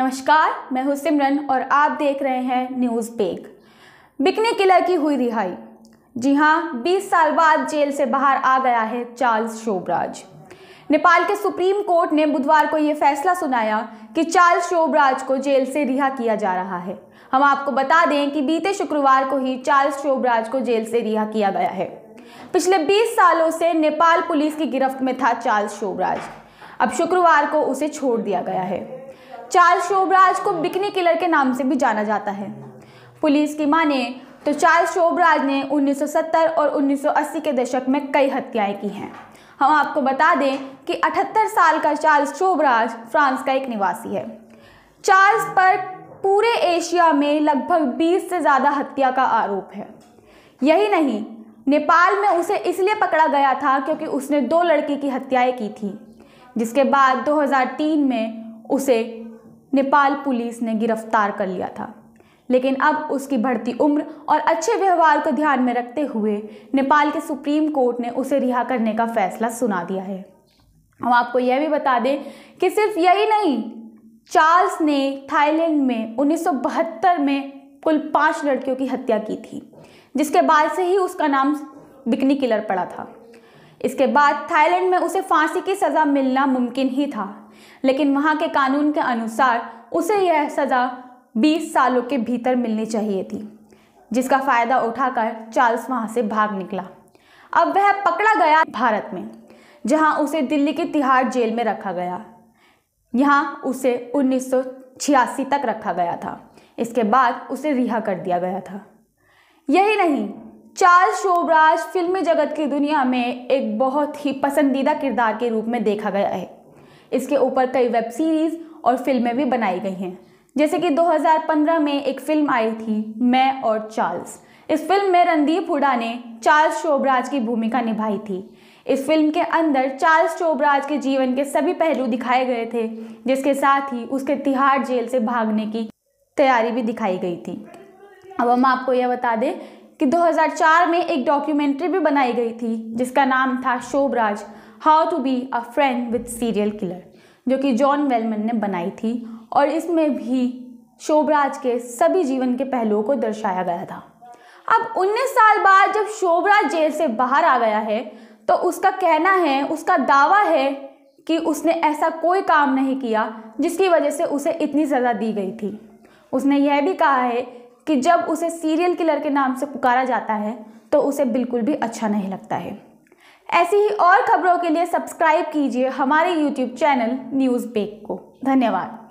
नमस्कार मैं हूं सिमरन और आप देख रहे हैं न्यूज़ पेक बिकने किलर की हुई रिहाई जी हां 20 साल बाद जेल से बाहर आ गया है चार्ल्स शोभराज नेपाल के सुप्रीम कोर्ट ने बुधवार को ये फैसला सुनाया कि चार्ल्स शोभराज को जेल से रिहा किया जा रहा है हम आपको बता दें कि बीते शुक्रवार को ही चार्ल्स शोभराज को जेल से रिहा किया गया है पिछले 20 सालों से नेपाल पुलिस की गिरफ्त में था चार्ल्स शोभराज अब शुक्रवार को उसे छोड़ दिया गया है चार्ल्स शोबराज को बिकनी किलर के नाम से भी जाना जाता है पुलिस की माने तो चार्ल्स शोबराज ने 1970 और 1980 के दशक में कई हत्याएं की हैं हम आपको बता दें कि 78 साल का चार्ल्स शोबराज फ्रांस का एक निवासी है चार्ल्स पर पूरे एशिया में लगभग 20 से ज़्यादा हत्या का आरोप है यही नहीं नेपाल में उसे इसलिए पकड़ा गया था क्योंकि उसने दो लड़की की हत्याएं की थी जिसके बाद 2003 में उसे नेपाल पुलिस ने गिरफ्तार कर लिया था लेकिन अब उसकी बढ़ती उम्र और अच्छे व्यवहार को ध्यान में रखते हुए नेपाल के सुप्रीम कोर्ट ने उसे रिहा करने का फैसला सुना दिया है हम आपको यह भी बता दें कि सिर्फ यही नहीं चार्ल्स ने थाईलैंड में 1972 में कुल पाँच लड़कियों की हत्या की थी जिसके बाद से ही उसका नाम बिकनी किलर पड़ा था इसके बाद थाईलैंड में उसे फांसी की सज़ा मिलना मुमकिन ही था लेकिन वहाँ के कानून के अनुसार उसे यह सज़ा 20 सालों के भीतर मिलनी चाहिए थी जिसका फ़ायदा उठाकर चार्ल्स वहाँ से भाग निकला अब वह पकड़ा गया भारत में जहाँ उसे दिल्ली के तिहाड़ जेल में रखा गया यहाँ उसे उन्नीस तक रखा गया था इसके बाद उसे रिहा कर दिया गया था यही नहीं चार्ल्स शोभराज फिल्मी जगत की दुनिया में एक बहुत ही पसंदीदा किरदार के रूप में देखा गया है इसके ऊपर कई वेब सीरीज़ और फिल्में भी बनाई गई हैं जैसे कि 2015 में एक फिल्म आई थी मैं और चार्ल्स इस फिल्म में रणदीप हुडा ने चार्ल्स शोभराज की भूमिका निभाई थी इस फिल्म के अंदर चार्ल्स शोभराज के जीवन के सभी पहलू दिखाए गए थे जिसके साथ ही उसके तिहाड़ जेल से भागने की तैयारी भी दिखाई गई थी अब हम आपको यह बता दें कि 2004 में एक डॉक्यूमेंट्री भी बनाई गई थी जिसका नाम था Sobhraj how to be a friend with serial killer जो कि जॉन वेलमन ने बनाई थी और इसमें भी शोभराज के सभी जीवन के पहलुओं को दर्शाया गया था अब 19 साल बाद जब शोभराज जेल से बाहर आ गया है तो उसका कहना है उसका दावा है कि उसने ऐसा कोई काम नहीं किया जिसकी वजह से उसे इतनी सज़ा दी गई थी उसने यह भी कहा है कि जब उसे सीरियल किलर के नाम से पुकारा जाता है तो उसे बिल्कुल भी अच्छा नहीं लगता है ऐसी ही और खबरों के लिए सब्सक्राइब कीजिए हमारे यूट्यूब चैनल न्यूज़ बेक को धन्यवाद